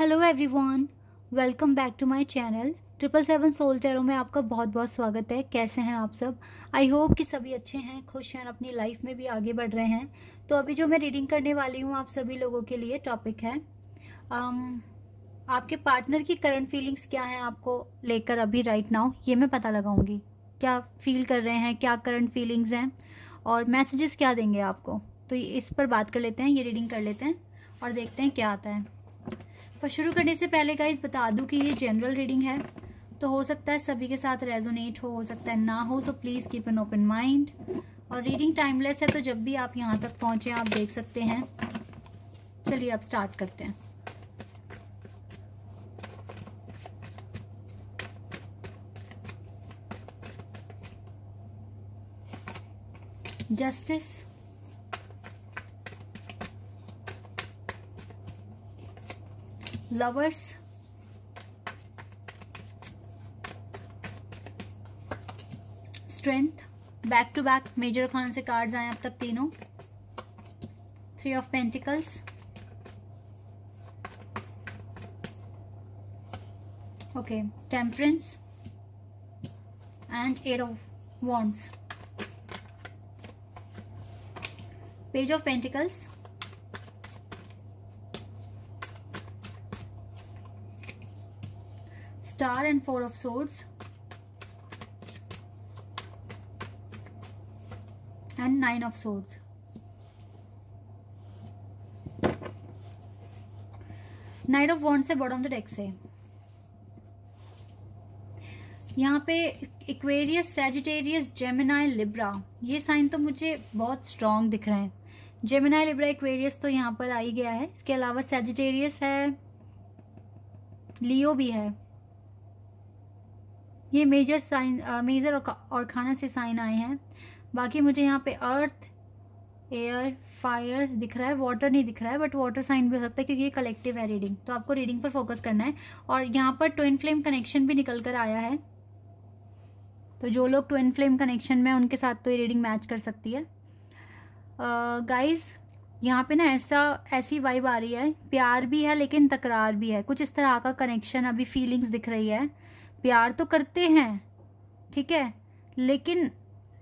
hello everyone welcome back to my channel triple seven soul tarot में आपका बहुत बहुत स्वागत है कैसे हैं आप सब आई होप कि सभी अच्छे हैं खुश हैं अपनी लाइफ में भी आगे बढ़ रहे हैं तो अभी जो मैं रीडिंग करने वाली हूँ आप सभी लोगों के लिए टॉपिक है um, आपके पार्टनर की करंट फीलिंग्स क्या हैं आपको लेकर अभी राइट नाउ ये मैं पता लगाऊंगी क्या फील कर रहे हैं क्या करंट फीलिंग्स हैं और मैसेजेस क्या देंगे आपको तो इस पर बात कर लेते हैं ये रीडिंग कर लेते हैं और देखते हैं क्या आता है पर शुरू करने से पहले गाइज बता दूं कि ये जनरल रीडिंग है तो हो सकता है सभी के साथ रेजोनेट हो हो सकता है ना हो so please keep an open mind और रीडिंग टाइमलेस है तो जब भी आप यहाँ तक पहुंचे आप देख सकते हैं चलिए अब स्टार्ट करते हैं justice lovers strength back to back major khan se cards aaye ab tak tino three of pentacles okay temperance and eight of wands page of pentacles star and four of swords and nine of swords knight of wand से bottom the deck से यहाँ पे Aquarius Sagittarius Gemini Libra ये sign तो मुझे बहुत strong दिख रहे हैं जेमिनाई लिब्रा इक्वेरियस तो यहाँ पर आ ही गया है इसके अलावा सेजिटेरियस है लियो भी है ये मेजर साइन मेजर और खाना से साइन आए हैं बाकी मुझे यहाँ पे अर्थ एयर फायर दिख रहा है वाटर नहीं दिख रहा है बट वाटर साइन भी हो सकता है क्योंकि ये कलेक्टिव है रीडिंग तो आपको रीडिंग पर फोकस करना है और यहाँ पर ट्विन फ्लेम कनेक्शन भी निकल कर आया है तो जो लोग ट्विन फ्लेम कनेक्शन में उनके साथ तो ये रीडिंग मैच कर सकती है गाइज uh, यहाँ पे ना ऐसा ऐसी वाइब आ रही है प्यार भी है लेकिन तकरार भी है कुछ इस तरह का कनेक्शन अभी फीलिंग्स दिख रही है प्यार तो करते हैं ठीक है लेकिन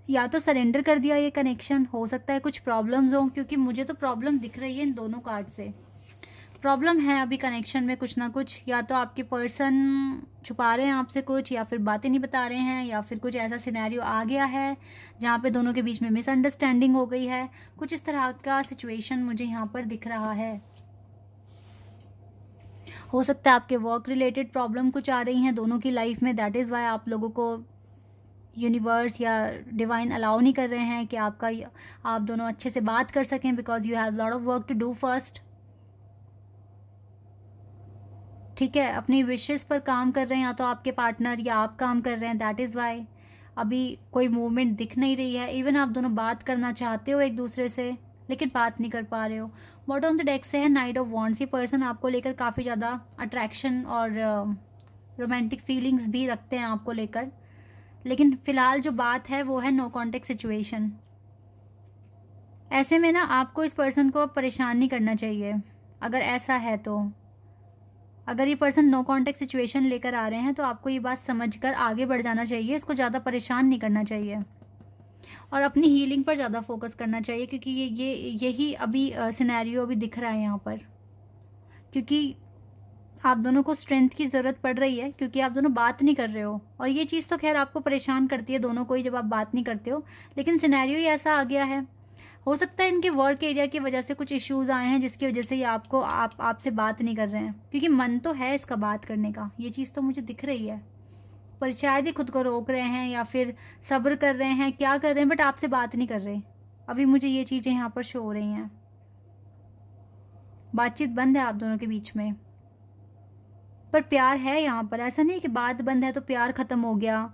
या तो सरेंडर कर दिया ये कनेक्शन हो सकता है कुछ प्रॉब्लम्स हों क्योंकि मुझे तो प्रॉब्लम दिख रही है इन दोनों कार्ड से प्रॉब्लम है अभी कनेक्शन में कुछ ना कुछ या तो आपके पर्सन छुपा रहे हैं आपसे कुछ या फिर बातें नहीं बता रहे हैं या फिर कुछ ऐसा सिनेरियो आ गया है जहाँ पे दोनों के बीच में मिसअंडरस्टैंडिंग हो गई है कुछ इस तरह का सिचुएशन मुझे यहाँ पर दिख रहा है हो सकता है आपके वर्क रिलेटेड प्रॉब्लम कुछ आ रही हैं दोनों की लाइफ में दैट इज़ वाई आप लोगों को यूनिवर्स या डिवाइन अलाउ नहीं कर रहे हैं कि आपका आप दोनों अच्छे से बात कर सकें because you have lot of work to do first ठीक है अपनी विशेस पर काम कर रहे हैं या तो आपके पार्टनर या आप काम कर रहे हैं दैट इज़ वाई अभी कोई मूवमेंट दिख नहीं रही है इवन आप दोनों बात करना चाहते हो एक दूसरे से लेकिन बात नहीं कर पा रहे हो वॉट ऑन द डेक से है नाइट ऑफ वॉन्ट्स ये पर्सन आपको लेकर काफ़ी ज़्यादा अट्रैक्शन और रोमांटिक uh, फीलिंग्स भी रखते हैं आपको लेकर लेकिन फ़िलहाल जो बात है वो है नो कॉन्टेक्ट सिचुएशन ऐसे में ना आपको इस पर्सन को परेशान नहीं करना चाहिए अगर ऐसा है तो अगर ये पर्सन नो कॉन्टेक्ट सिचुएशन लेकर आ रहे हैं तो आपको ये बात समझकर आगे बढ़ जाना चाहिए इसको ज़्यादा परेशान नहीं करना चाहिए और अपनी हीलिंग पर ज़्यादा फोकस करना चाहिए क्योंकि ये ये यही अभी सिनेरियो अभी दिख रहा है यहाँ पर क्योंकि आप दोनों को स्ट्रेंथ की ज़रूरत पड़ रही है क्योंकि आप दोनों बात नहीं कर रहे हो और ये चीज़ तो खैर आपको परेशान करती है दोनों को ही जब आप बात नहीं करते हो लेकिन सिनेरियो ही ऐसा आ गया है हो सकता है इनके वर्क एरिया की वजह से कुछ इश्यूज आए हैं जिसकी वजह से ये आपको आप आपसे बात नहीं कर रहे हैं क्योंकि मन तो है इसका बात करने का ये चीज़ तो मुझे दिख रही है पर शायद ही खुद को रोक रहे हैं या फिर सब्र कर रहे हैं क्या कर रहे हैं बट आपसे बात नहीं कर रहे अभी मुझे ये चीज़ें यहाँ पर शो हो रही हैं बातचीत बंद है आप दोनों के बीच में पर प्यार है यहाँ पर ऐसा नहीं कि बात बंद है तो प्यार ख़त्म हो गया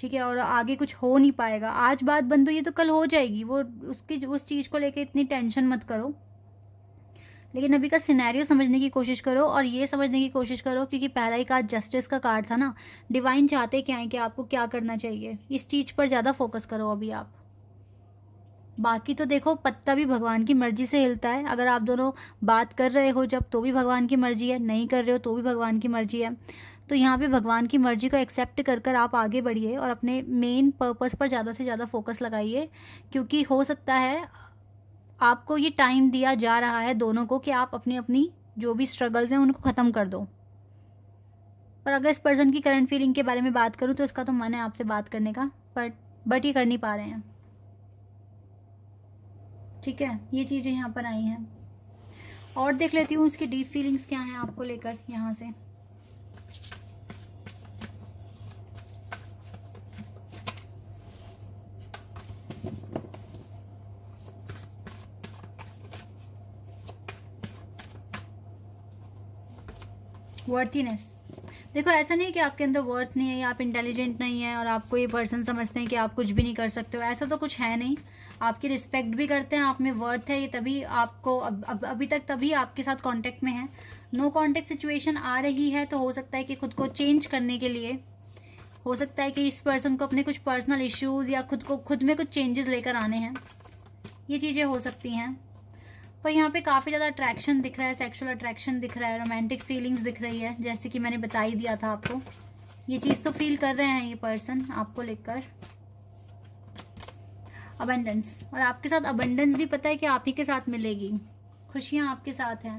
ठीक है और आगे कुछ हो नहीं पाएगा आज बात बंद हो ये तो कल हो जाएगी वो उसकी उस चीज़ को लेके इतनी टेंशन मत करो लेकिन अभी का सिनेरियो समझने की कोशिश करो और ये समझने की कोशिश करो क्योंकि पहला ही कार्ड जस्टिस का कार्ड था ना डिवाइन चाहते क्या है कि आपको क्या करना चाहिए इस चीज़ पर ज़्यादा फोकस करो अभी आप बाकी तो देखो पत्ता भी भगवान की मर्जी से हिलता है अगर आप दोनों बात कर रहे हो जब तो भी भगवान की मर्जी है नहीं कर रहे हो तो भी भगवान की मर्जी है तो यहाँ पे भगवान की मर्जी को एक्सेप्ट कर कर आप आगे बढ़िए और अपने मेन पर्पस पर ज़्यादा से ज़्यादा फोकस लगाइए क्योंकि हो सकता है आपको ये टाइम दिया जा रहा है दोनों को कि आप अपनी अपनी जो भी स्ट्रगल्स हैं उनको ख़त्म कर दो पर अगर इस पर्सन की करंट फीलिंग के बारे में बात करूँ तो इसका तो मन है आपसे बात करने का बट बट ये कर नहीं पा रहे हैं ठीक है ये चीज़ें यहाँ पर आई हैं और देख लेती हूँ उसकी डीप फीलिंग्स क्या हैं आपको लेकर यहाँ से वर्थीनेस देखो ऐसा नहीं कि आपके अंदर वर्थ नहीं है या आप इंटेलिजेंट नहीं है और आपको ये पर्सन समझते हैं कि आप कुछ भी नहीं कर सकते हो ऐसा तो कुछ है नहीं आपकी रिस्पेक्ट भी करते हैं आप में वर्थ है ये तभी आपको अब, अब अभी तक तभी आपके साथ कांटेक्ट में है नो कांटेक्ट सिचुएशन आ रही है तो हो सकता है कि खुद को चेंज करने के लिए हो सकता है कि इस पर्सन को अपने कुछ पर्सनल इश्यूज या खुद को खुद में कुछ चेंजेस लेकर आने हैं ये चीज़ें हो सकती हैं पर यहाँ पे काफ़ी ज़्यादा अट्रैक्शन दिख रहा है सेक्सुअल अट्रैक्शन दिख रहा है रोमांटिक फीलिंग्स दिख रही है जैसे कि मैंने बता ही दिया था आपको ये चीज़ तो फील कर रहे हैं ये पर्सन आपको लेकर अबेंडेंस और आपके साथ अबेंडेंस भी पता है कि आप ही के साथ मिलेगी खुशियाँ आपके साथ हैं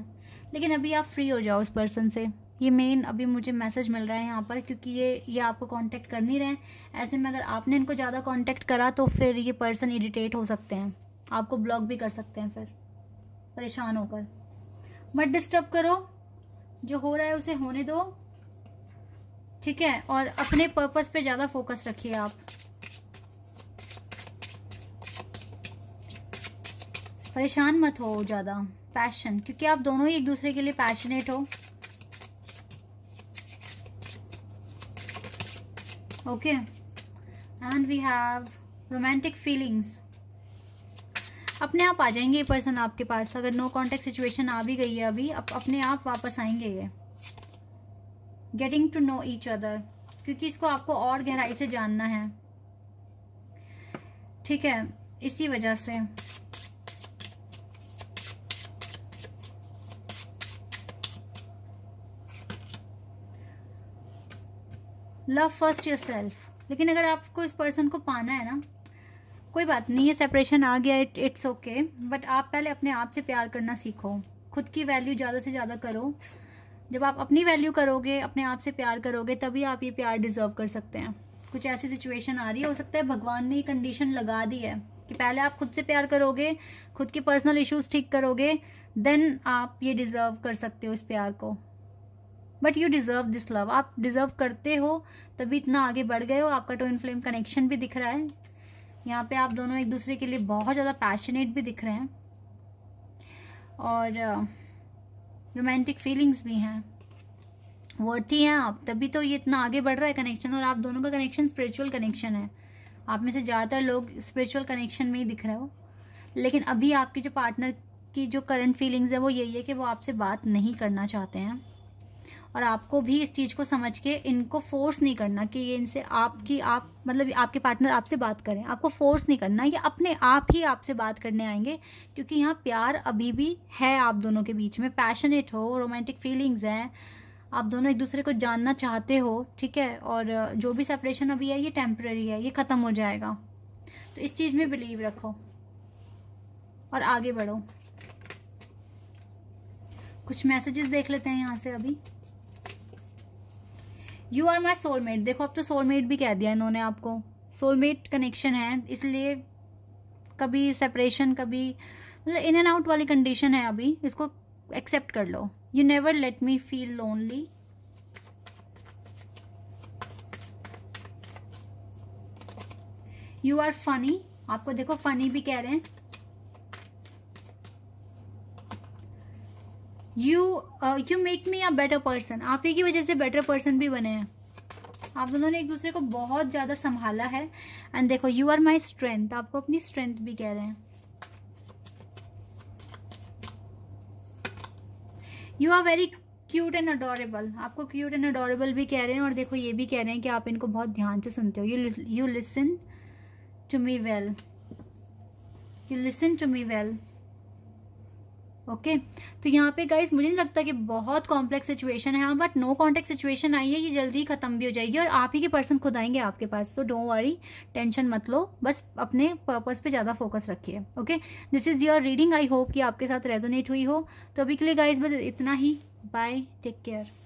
लेकिन अभी आप फ्री हो जाओ उस पर्सन से ये मेन अभी मुझे मैसेज मिल रहा है यहाँ पर क्योंकि ये ये आपको कांटेक्ट कर नहीं रहे हैं ऐसे में अगर आपने इनको ज़्यादा कांटेक्ट करा तो फिर ये पर्सन इरिटेट हो सकते हैं आपको ब्लॉक भी कर सकते हैं फिर परेशान होकर मत डिस्टर्ब करो जो हो रहा है उसे होने दो ठीक है और अपने पर्पस पे ज़्यादा फोकस रखिए आप परेशान मत हो ज़्यादा पैशन क्योंकि आप दोनों ही एक दूसरे के लिए पैशनेट हो okay and we have romantic feelings अपने आप आ जाएंगे ये पर्सन आपके पास अगर नो कॉन्टेक्ट सिचुएशन आ भी गई है अभी अप, अपने आप वापस आएंगे ये getting to know each other क्योंकि इसको आपको और गहराई से जानना है ठीक है इसी वजह से लव फर्स्ट योर सेल्फ लेकिन अगर आपको इस पर्सन को पाना है ना कोई बात नहीं है सेपरेशन आ गया इट इट्स ओके बट आप पहले अपने आप से प्यार करना सीखो खुद की वैल्यू ज़्यादा से ज़्यादा करो जब आप अपनी वैल्यू करोगे अपने आप से प्यार करोगे तभी आप ये प्यार डिजर्व कर सकते हैं कुछ ऐसी सिचुएशन आ रही है हो सकता है भगवान ने ये कंडीशन लगा दी है कि पहले आप खुद से प्यार करोगे खुद के पर्सनल इश्यूज ठीक करोगे देन आप ये डिजर्व कर सकते हो इस प्यार को but you deserve this love आप डिजर्व करते हो तभी इतना आगे बढ़ गए हो आपका टू फ्लेम कनेक्शन भी दिख रहा है यहाँ पे आप दोनों एक दूसरे के लिए बहुत ज़्यादा पैशनेट भी दिख रहे हैं और रोमांटिक uh, फीलिंग्स भी हैं वर्थी हैं आप तभी तो ये इतना आगे बढ़ रहा है कनेक्शन और आप दोनों का कनेक्शन स्पिरिचुअल कनेक्शन है आप में से ज़्यादातर लोग स्पिरिचुअल कनेक्शन में ही दिख रहे हो लेकिन अभी आपके जो पार्टनर की जो करंट फीलिंग्स है वो यही है कि वो आपसे बात नहीं करना चाहते हैं और आपको भी इस चीज़ को समझ के इनको फोर्स नहीं करना कि ये इनसे आपकी आप मतलब आपके पार्टनर आपसे बात करें आपको फोर्स नहीं करना ये अपने आप ही आपसे बात करने आएंगे क्योंकि यहाँ प्यार अभी भी है आप दोनों के बीच में पैशनेट हो रोमांटिक फीलिंग्स हैं आप दोनों एक दूसरे को जानना चाहते हो ठीक है और जो भी सेपरेशन अभी है ये टेम्प्रेरी है ये ख़त्म हो जाएगा तो इस चीज़ में बिलीव रखो और आगे बढ़ो कुछ मैसेजेस देख लेते हैं यहाँ से अभी यू आर माई सोलमेट देखो अब तो सोलमेट भी कह दिया इन्होंने आपको सोलमेट कनेक्शन है इसलिए कभी सेपरेशन कभी मतलब इन एंड आउट वाली कंडीशन है अभी इसको एक्सेप्ट कर लो you never let me feel lonely you are funny आपको देखो फनी भी कह रहे हैं you you make me a better person आप ही की वजह से बेटर पर्सन भी बने हैं आप दोनों ने एक दूसरे को बहुत ज़्यादा संभाला है एंड देखो यू आर माई स्ट्रेंथ आपको अपनी स्ट्रेंथ भी कह रहे हैं you are very cute and adorable आपको क्यूट एंड अडोरेबल भी कह रहे हैं और देखो ये भी कह रहे हैं कि आप इनको बहुत ध्यान से सुनते हो you you listen to me well you listen to me well okay तो यहाँ पे गाइज़ मुझे नहीं लगता कि बहुत कॉम्प्लेक्स सिचुएशन है बट नो कॉन्टेक्ट सिचुएशन आई है ये जल्दी ख़त्म भी हो जाएगी और आप ही के पर्सन खुद आएंगे आपके पास तो डोंट वरी टेंशन मत लो बस अपने पर्पस पे ज़्यादा फोकस रखिए okay this is your reading I hope कि आपके साथ रेजोनेट हुई हो तो अभी के लिए गाइज बस इतना ही बाय टेक केयर